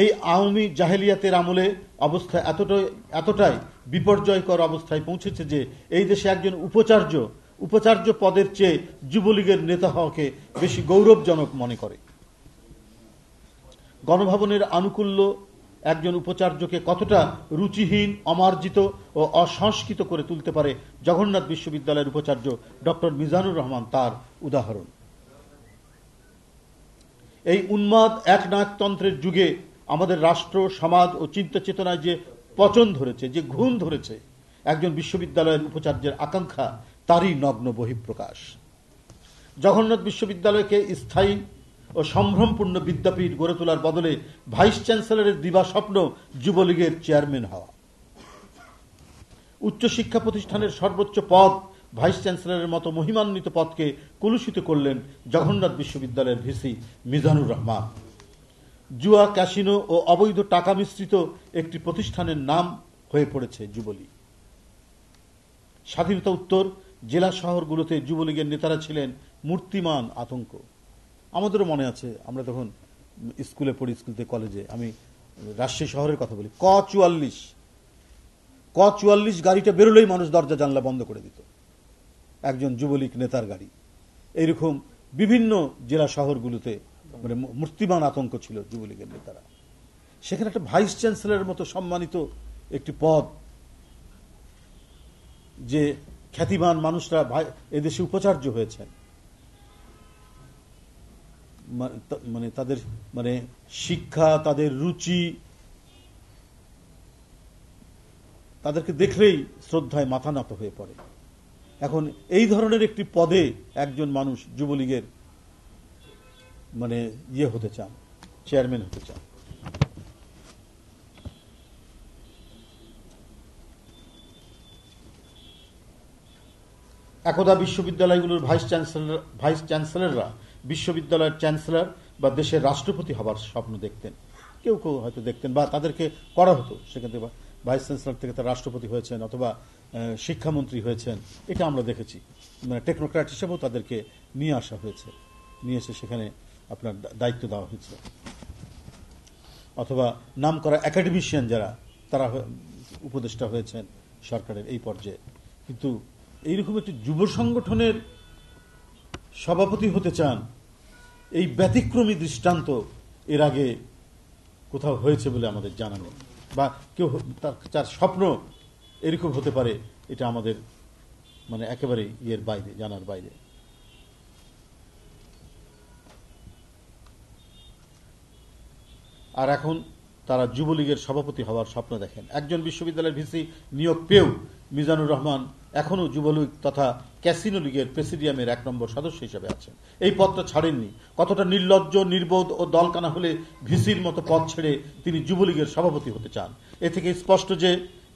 এই আওয়ামী জাহেলিয়াতের আমলে অবস্থা এতটাই এতটাই বিপর্যয়কর অবস্থায় পৌঁছেছে যে এই দেশে একজন উপাচার্য উপাচার্য পদের চেয়ে যুবলীগের নেতা হওয়াকে বেশি গৌরবজনক মনে করে গণভবনের আনুকূল্য একজন উপাচার্যকে কতটা রুচিহীন অমার্জিত ও অসংস্কৃত করে তুলতে পারে জগন্নাথ বিশ্ববিদ্যালয়ের উপাচার্য ডক্টর মিজানুর রহমান তার উদাহরণ এই উন্মাদ একনায়কতন্ত্রের যুগে আমাদের রাষ্ট্র সমাজ ও চিন্তা চেতনায় যে পচন ধরেছে যে ঘুণ ধরেছে একজন বিশ্ববিদ্যালয়ের উপাচার্যের আকাঙ্ক্ষা তারই নগ্ন বহিঃপ্রকাশ জগন্নাথ বিশ্ববিদ্যালয়কে স্থায়ী ও সম্ভ্রমপূর্ণ বিদ্যাপীঠ গড়ে তোলার বদলে ভাইস চ্যান্সেলরের দিবা স্বপ্ন যুবলীগের চেয়ারম্যান হওয়া উচ্চশিক্ষা প্রতিষ্ঠানের সর্বোচ্চ পদ ভাইস চ্যান্সেলরের মতো মহিমান্বিত পদকে কলুষিত করলেন জগন্নাথ বিশ্ববিদ্যালয়ের ভিসি মিজানুর রহমান জুয়া ক্যাসিনো ও অবৈধ টাকা মিশ্রিত একটি প্রতিষ্ঠানের নাম হয়ে পড়েছে যুবলীগ স্বাধীনতা উত্তর জেলা শহরগুলোতে যুবলীগের নেতারা ছিলেন মূর্তিমান আতঙ্ক আমাদেরও মনে আছে আমরা তখন স্কুলে পড়ি স্কুলতে কলেজে আমি রাজশাহী শহরের কথা বলি ক চুয়াল্লিশ ক চুয়াল্লিশ গাড়িটা বেরোলেই মানুষ দরজা জানলা বন্ধ করে দিত একজন যুবলীগ নেতার গাড়ি এইরকম বিভিন্ন জেলা শহরগুলোতে মানে মূর্তিমান আতঙ্ক ছিল যুবলীগের নেতারা সেখানে একটা ভাইস চ্যান্সেলারের মতো সম্মানিত একটি পদ যে খ্যাতিমান মানুষরা এদেশে উপাচার্য হয়েছেন মানে তাদের মানে শিক্ষা তাদের রুচি তাদেরকে দেখলেই শ্রদ্ধায় মাথা নত হয়ে পড়ে এখন এই ধরনের একটি পদে একজন মানুষ যুবলীগের মানে ইয়ে হতে চান চেয়ারম্যান হতে চান একদা বিশ্ববিদ্যালয়গুলোর ভাইস চ্যান্সেলর ভাইস চ্যান্সেলররা বিশ্ববিদ্যালয়ের চ্যান্সেলর বা দেশের রাষ্ট্রপতি হবার স্বপ্ন দেখতেন কেউ কেউ হয়তো দেখতেন বা তাদেরকে করা হতো সেখান থেকে ভাইস চ্যান্সেলর থেকে তার রাষ্ট্রপতি হয়েছেন অথবা শিক্ষামন্ত্রী হয়েছেন এটা আমরা দেখেছি মানে টেকনোক্র্যাট হিসেবেও তাদেরকে নিয়ে আসা হয়েছে নিয়ে এসে সেখানে আপনার দায়িত্ব দেওয়া হয়েছে অথবা নাম করা একাডেমিশিয়ান যারা তারা উপদেষ্টা হয়েছেন সরকারের এই পর্যায়ে কিন্তু এইরকম একটি যুব সংগঠনের সভাপতি হতে চান এই ব্যতিক্রমী দৃষ্টান্ত এর আগে কোথাও হয়েছে বলে আমাদের জানা নেই বা কেউ তার স্বপ্ন এরকম হতে পারে এটা আমাদের মানে একেবারে ইয়ের বাইরে জানার বাইরে আর এখন তারা যুবলীগের সভাপতি হওয়ার স্বপ্ন দেখেন একজন বিশ্ববিদ্যালয়ের ভিসি নিয়োগ পেয়েও মিজানুর রহমান এখনও যুবলীগ তথা ক্যাসিনো লীগের প্রেসিডিয়ামের এক নম্বর সদস্য হিসেবে আছেন এই পদটা ছাড়েননি কতটা নির্লজ্জ নির্বোধ ও দলকানা হলে ভিসির মতো পদ ছেড়ে তিনি যুবলীগের সভাপতি হতে চান এ থেকে স্পষ্ট যে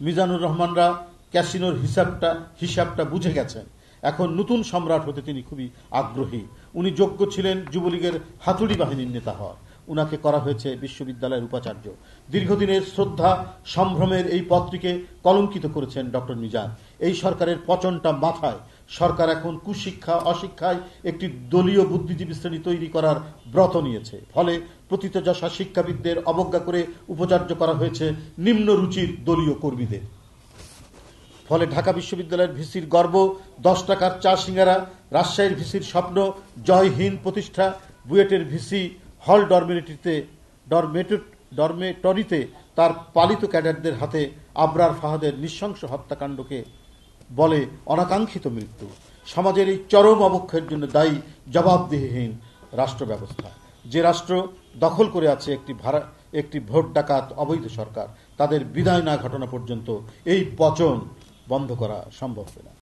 মিজানুর রহমানরা ক্যাসিনোর হিসাবটা হিসাবটা বুঝে গেছেন এখন নতুন সম্রাট হতে তিনি খুবই আগ্রহী উনি যোগ্য ছিলেন যুবলীগের হাতুড়ি বাহিনীর নেতা হওয়ার উনাকে করা হয়েছে বিশ্ববিদ্যালয়ের উপাচার্য দীর্ঘদিনের শ্রদ্ধা সম্ভ্রমের এই পত্রিকে কলঙ্কিত করেছেন ডক্টর মিজান এই সরকারের পচনটা মাথায় সরকার এখন কুশিক্ষা অশিক্ষায় একটি দলীয় বুদ্ধিজীবী শ্রেণী তৈরি করার ব্রত নিয়েছে ফলে প্রতীতযশা শিক্ষাবিদদের অবজ্ঞা করে উপাচার্য করা হয়েছে নিম্ন রুচির দলীয় কর্মীদের ফলে ঢাকা বিশ্ববিদ্যালয়ের ভিসির গর্ব দশ টাকার চা সিঙ্গারা রাজশাহীর ভিসির স্বপ্ন জয় হিন্দ প্রতিষ্ঠা বুয়েটের ভিসি হল ডরমেটরিতে ডরমেটর ডরমেটরিতে তার পালিত ক্যাডারদের হাতে আবরার ফাহাদের নৃশংস হত্যাকাণ্ডকে বলে অনাকাঙ্ক্ষিত মৃত্যু সমাজের এই চরম অবক্ষের জন্য দায়ী জবাবদিহিহীন রাষ্ট্র ব্যবস্থা যে রাষ্ট্র দখল করে আছে একটি ভাড়া একটি ভোট ডাকাত অবৈধ সরকার তাদের বিদায় না ঘটনা পর্যন্ত এই পচন বন্ধ করা সম্ভব না